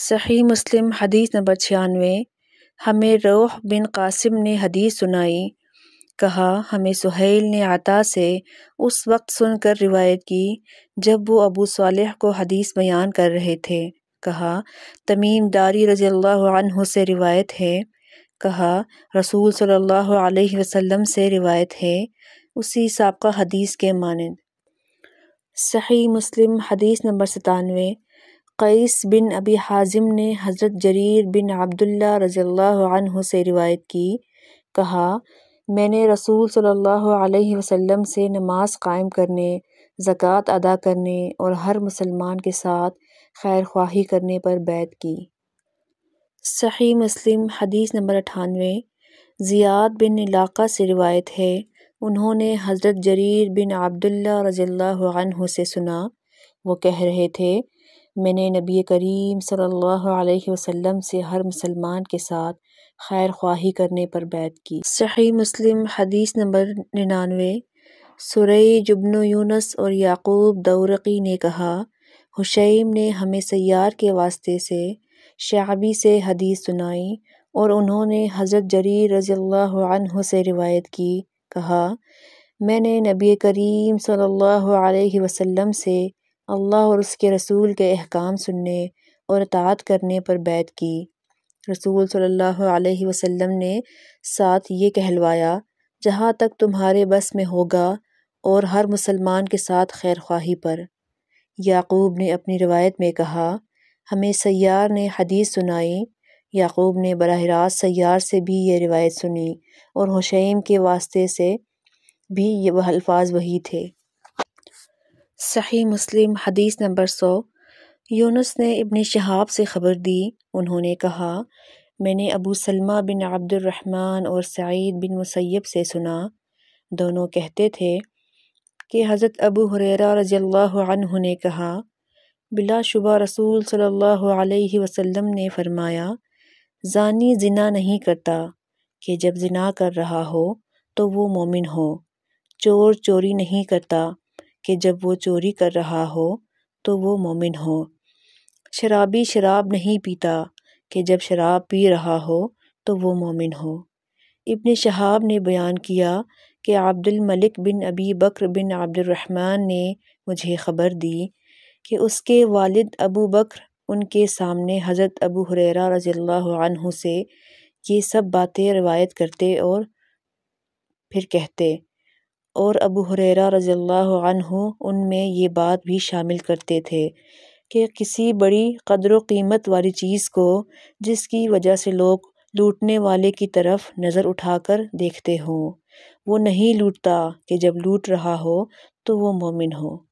सही मुस्लिम हदीस नंबर छियानवे हमें रोह बिन कासिम ने हदीस सुनाई कहा हमें सुहेल ने आता से उस वक्त सुनकर रिवायत की जब वो अबू सालेह को हदीस बयान कर रहे थे कहा तमीम दारी रजी से रिवायत है कहा रसूल सल्लल्लाहु अलैहि वसल्लम से रिवायत है उसी सबका हदीस के मानद सही मुस्लिम हदीस नंबर सतानवे क़ईस बिन अबी हाज़िम ने हज़रत जरीर बिन अब्दुल्ला रज़ी से रिवायत की कहा मैंने रसूल सल्लल्लाहु अलैहि वसल्लम से नमाज कायम करने ज़क़़त अदा करने और हर मुसलमान के साथ खैर ख्वाही करने पर बैत की सही मुस्लिम हदीस नंबर अठानवे ज़ियाद बिन इलाका से रिवायत है उन्होंने हज़रत जरीर बिन अब्दुल्ला रज़ी से सुना वो कह रहे थे मैंने नबी करीम सल्लल्लाहु अलैहि वसल्लम से हर मुसलमान के साथ खैर ख्वाही करने पर बैत की सही मुस्लिम हदीस नंबर निन्यानवे सुरई जुबनो यूनस और याकूब दौरकी ने कहा हुशैम ने हमें सैार के वास्ते से शाबी से हदीस सुनाई और उन्होंने हज़रत जरीर रज़ी से रिवायत की कहा मैंने नबी करीम सल्लल्लाहु अलैहि वसल्लम से अल्लाह और उसके रसूल के अहकाम सुनने और अतात करने पर बैत की रसूल सल्लल्लाहु अलैहि वसल्लम ने साथ ये कहलवाया जहाँ तक तुम्हारे बस में होगा और हर मुसलमान के साथ खैर ख्वाही पर याकूब ने अपनी रवायत में कहा हमें सैार ने हदीस सुनाई याकूब ने बरह रास्त सैार से भी ये रिवायत सुनी और हुशैम के वास्ते से भी ये वह अल्फाज वही थे सही मुस्लिम हदीस नंबर सौ यूनुस ने इब्ने शहाब से ख़बर दी उन्होंने कहा मैंने अबू सलमा बिन अब्दुलरहमान और सईद बिन मुसैब से सुना दोनों कहते थे कि हज़रत अबू हुररा रज़ील्लाह ने कहा बिलाशुबा रसूल सल्लल्लाहु अलैहि वसल्लम ने फरमाया जानी जिना नहीं करता कि जब जिना कर रहा हो तो वो मोमिन हो चोर चोरी नहीं करता कि जब वो चोरी कर रहा हो तो वो मोमिन हो शराबी शराब नहीं पीता कि जब शराब पी रहा हो तो वो मोमिन हो इब्न शहाब ने बयान किया कि अब्दुल मलिक बिन अबी बकर बिन रहमान ने मुझे ख़बर दी कि उसके वालिद अबू बकर उनके सामने हज़रत अबू हुररा रज़ी से ये सब बातें रवायत करते और फिर कहते और अबू हुरैरा रज़ी अन्हु उनमें ये बात भी शामिल करते थे कि किसी बड़ी कदर व कीमत वाली चीज़ को जिसकी वजह से लोग लूटने वाले की तरफ नज़र उठाकर देखते हों वो नहीं लूटता कि जब लूट रहा हो तो वो मोमिन हो